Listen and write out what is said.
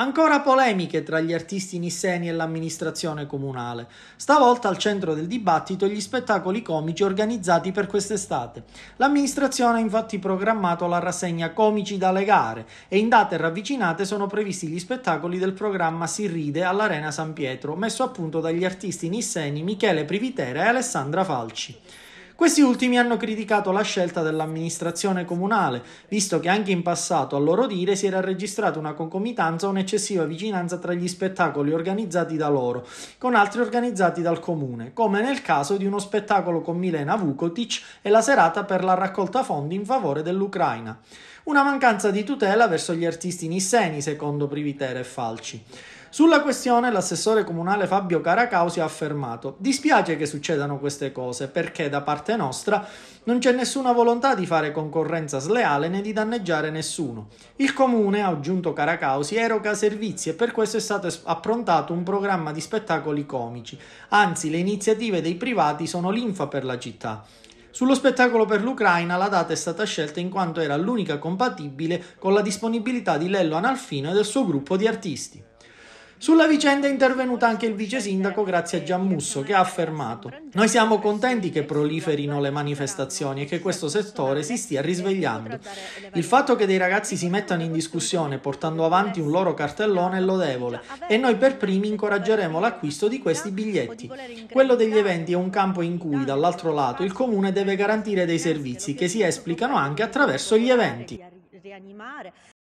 Ancora polemiche tra gli artisti nisseni e l'amministrazione comunale. Stavolta al centro del dibattito gli spettacoli comici organizzati per quest'estate. L'amministrazione ha infatti programmato la rassegna Comici da legare e in date ravvicinate sono previsti gli spettacoli del programma Si ride all'Arena San Pietro, messo a punto dagli artisti nisseni Michele Privitera e Alessandra Falci. Questi ultimi hanno criticato la scelta dell'amministrazione comunale, visto che anche in passato, a loro dire, si era registrata una concomitanza o un'eccessiva vicinanza tra gli spettacoli organizzati da loro con altri organizzati dal comune, come nel caso di uno spettacolo con Milena Vukotic e la serata per la raccolta fondi in favore dell'Ucraina. Una mancanza di tutela verso gli artisti nisseni, secondo Privitera e Falci. Sulla questione l'assessore comunale Fabio Caracausi ha affermato dispiace che succedano queste cose perché da parte nostra non c'è nessuna volontà di fare concorrenza sleale né di danneggiare nessuno. Il comune, ha aggiunto Caracausi, eroga servizi e per questo è stato approntato un programma di spettacoli comici. Anzi, le iniziative dei privati sono linfa per la città. Sullo spettacolo per l'Ucraina la data è stata scelta in quanto era l'unica compatibile con la disponibilità di Lello Analfino e del suo gruppo di artisti. Sulla vicenda è intervenuto anche il vice sindaco grazie a Giammusso che ha affermato «Noi siamo contenti che proliferino le manifestazioni e che questo settore si stia risvegliando. Il fatto che dei ragazzi si mettano in discussione portando avanti un loro cartellone è lodevole e noi per primi incoraggeremo l'acquisto di questi biglietti. Quello degli eventi è un campo in cui, dall'altro lato, il comune deve garantire dei servizi che si esplicano anche attraverso gli eventi».